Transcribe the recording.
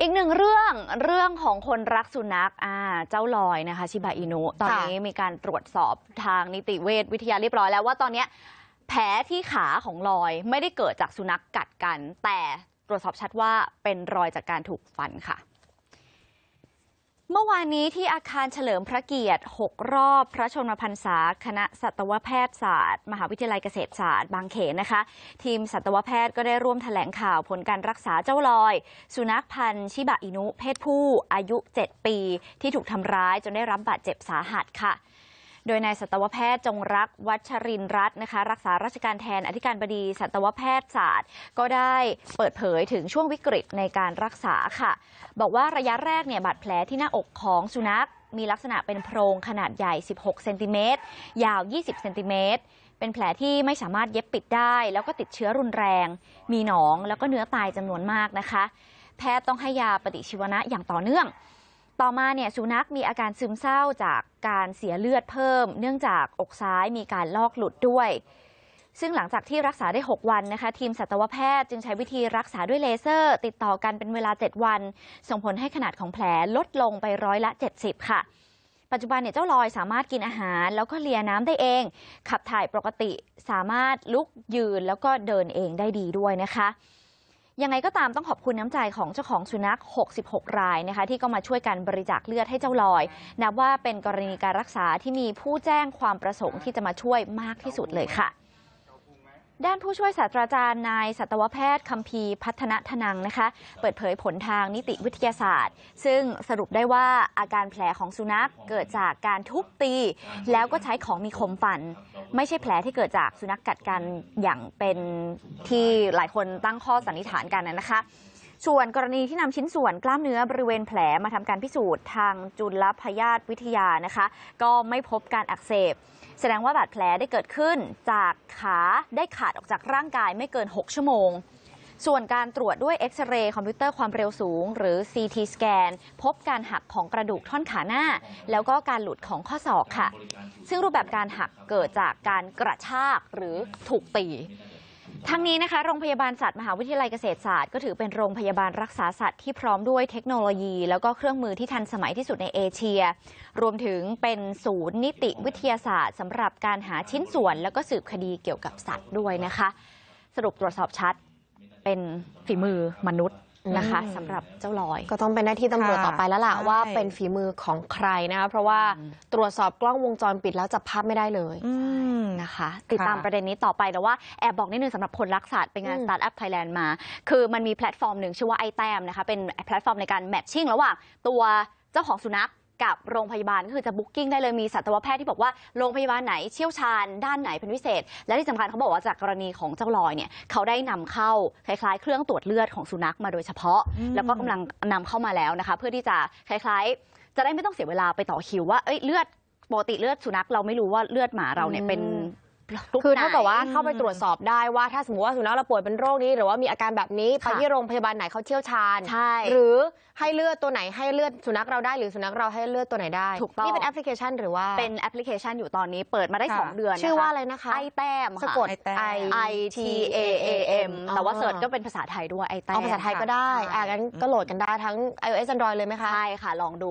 อีกหนึ่งเรื่องเรื่องของคนรักสุนัขเจ้าลอยนะคะ ชิบะอินุ ตอนนี้มีการตรวจสอบทางนิติเวชวิทยาเรียบร้อยแล้วว่าตอนนี้แผลที่ขาของลอยไม่ได้เกิดจากสุนัขกกัดกัน แต่ตรวจสอบชัดว่าเป็นรอยจากการถูกฟันค่ะเมื่อวานนี้ที่อาคารเฉลิมพระเกียรติ 6 รอบ พระชนมพรรษาคณะ สัตวแพทยศาสตร์มหาวิทยาลัยเกษตรศาสตร์บางเขนนะคะ ทีมสัตวแพทย์ก็ได้ร่วมถแถลงข่าวผลการรักษาเจ้าลอย สุนัขพันธุ์ ชิบะอินุเพศผู้อายุ 7 ปี ที่ถูกทำร้ายจนได้รับบาดเจ็บสาหัสค่ะโดยนายสัตวแพทย์จงรักวัชรินรัตน์นะคะ รักษาราชการแทนอธิการบดี สัตวแพทยศาสตร์ ก็ได้เปิดเผยถึงช่วงวิกฤตในการรักษาค่ะ บอกว่าระยะแรกเนี่ยบาดแผลที่หน้าอกของสุนัขมีลักษณะเป็นโพรงขนาดใหญ่ 16 เซนติเมตรยาว 20 เซนติเมตรเป็นแผลที่ไม่สามารถเย็บปิดได้ แล้วก็ติดเชื้อรุนแรง มีหนองแล้วก็เนื้อตายจำนวนมากนะคะ แพทย์ต้องให้ยาปฏิชีวนะอย่างต่อเนื่องต่อมาเนี่ยสุนัขมีอาการซึมเศร้าจากการเสียเลือดเพิ่ม เนื่องจากอกซ้ายมีการลอกหลุดด้วย ซึ่งหลังจากที่รักษาได้ 6 วันนะคะ ทีมสัตวแพทย์จึงใช้วิธีรักษาด้วยเลเซอร์ ติดต่อกันเป็นเวลา 7 วัน ส่งผลให้ขนาดของแผลลดลงไปร้อยละ 70 ค่ะ ปัจจุบันเนี่ยเจ้าลอยสามารถกินอาหาร แล้วก็เลียน้ำได้เอง ขับถ่ายปกติ สามารถลุกยืนแล้วก็เดินเองได้ดีด้วยนะคะยังไงก็ตามต้องขอบคุณน้ำใจของเจ้าของสุนัข 66 รายนะคะ ที่ก็มาช่วยกันบริจาคเลือดให้เจ้าลอย นับว่าเป็นกรณีการรักษาที่มีผู้แจ้งความประสงค์ที่จะมาช่วยมากที่สุดเลยค่ะด้านผู้ช่วยศาสตราจารย์นายสัตวแพทย์คัมภีพัฒนธนังนะคะ เปิดเผยผลทางนิติวิทยาศาสตร์ ซึ่งสรุปได้ว่าอาการแผลของสุนัขเกิดจากการทุบตี แล้วก็ใช้ของมีคมฟัน ไม่ใช่แผลที่เกิดจากสุนัขกกัดกันอย่างเป็นที่หลายคนตั้งข้อสันนิษฐานกันนะคะส่วนกรณีที่นำชิ้นส่วนกล้ามเนื้อบริเวณแผลมาทำการพิสูจน์ทางจุลพยาธิวิทยานะคะ ก็ไม่พบการอักเสบ แสดงว่าบาดแผลได้เกิดขึ้น จากขาได้ขาดออกจากร่างกายไม่เกิน 6 ชั่วโมง ส่วนการตรวจด้วยเอ็กซเรย์คอมพิวเตอร์ความเร็วสูง หรือ CT สแกนพบการหักของกระดูกท่อนขาหน้า แล้วก็การหลุดของข้อศอกค่ะ ซึ่งรูปแบบการหักเกิดจากการกระชากหรือถูกตีทั้งนี้นะคะโรงพยาบาลสัตว์มหาวิทยาลัยเกษตรศาสตร์ ก็ถือเป็นโรงพยาบาลรักษาสัตว์ที่พร้อมด้วยเทคโนโลยีแล้วก็เครื่องมือที่ทันสมัยที่สุดในเอเชีย รวมถึงเป็นศูนย์นิติวิทยาศาสตร์ สำหรับการหาชิ้นส่วนแล้วก็สืบคดีเกี่ยวกับสัตว์ด้วยนะคะ สรุปตรวจสอบชัด เป็นฝีมือมนุษย์นะคะสำหรับเจ้าลอยก็ต้องเป็นหน้าที่ตำรวจต่อไปแล้วล่ะว่าเป็นฝีมือของใครนะคะเพราะว่าตรวจสอบกล้องวงจรปิดแล้วจับภาพไม่ได้เลยนะคะ ติดตามประเด็นนี้ต่อไปแต่ว่า แอบบอกนิดนึงสำหรับคนรักสัตว์ไปงานสตาร์ทอัพไทยแลนด์มา คือมันมีแพลตฟอร์มหนึ่งชื่อว่าไอแต้มนะคะเป็นแพลตฟอร์มในการแมทชิ่งระหว่างตัวเจ้าของสุนัขกับโรงพยาบาลก็คือจะบุ๊กกิ้งได้เลย มีสัตวแพทย์ที่บอกว่าโรงพยาบาลไหนเชี่ยวชาญ ด้านไหนเป็นพิเศษ และที่สำคัญเขาบอกว่าจากกรณีของเจ้าลอยเนี่ยเขาได้นำเข้าคล้ายๆ เครื่องตรวจเลือดของสุนัขมาโดยเฉพาะ แล้วก็กำลังนำเข้ามาแล้วนะคะเพื่อที่จะคล้าย ๆ จะได้ไม่ต้องเสียเวลาไปต่อคิวว่าเลือดปกติเลือดสุนัขเราไม่รู้ว่าเลือดหมาเราเนี่ยเป็นคือเท่ากับว่าเข้าไปตรวจสอบได้ว่าถ้าสมมติว่าสุนัขเราป่วยเป็นโรคนี้หรือว่ามีอาการแบบนี้ไปที่โรงพยาบาลไหนเขาเชี่ยวชาญหรือให้เลือดตัวไหนให้เลือดสุนัขเราได้หรือสุนัขเราให้เลือดตัวไหนได้ถูกต้องนี่เป็นแอปพลิเคชันหรือว่าเป็นแอปพลิเคชันอยู่ตอนนี้เปิดมาได้ 2 เดือนชื่อว่าอะไรนะคะไอแต้มสะกด I I T A A M แต่ว่าเสิร์ชก็เป็นภาษาไทยด้วยไอแต้มภาษาไทยก็ได้อ่างั้นก็โหลดกันได้ทั้ง iOS Android เลยไหมคะใช่ค่ะ ลองดู